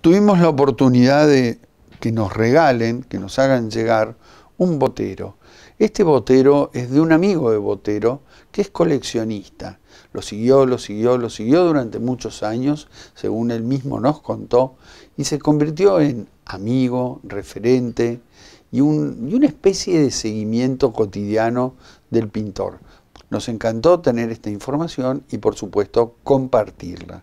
tuvimos la oportunidad de que nos regalen, que nos hagan llegar un botero. Este botero es de un amigo de Botero que es coleccionista. Lo siguió, lo siguió, lo siguió durante muchos años, según él mismo nos contó, y se convirtió en amigo, referente y, y una especie de seguimiento cotidiano del pintor. Nos encantó tener esta información y por supuesto compartirla.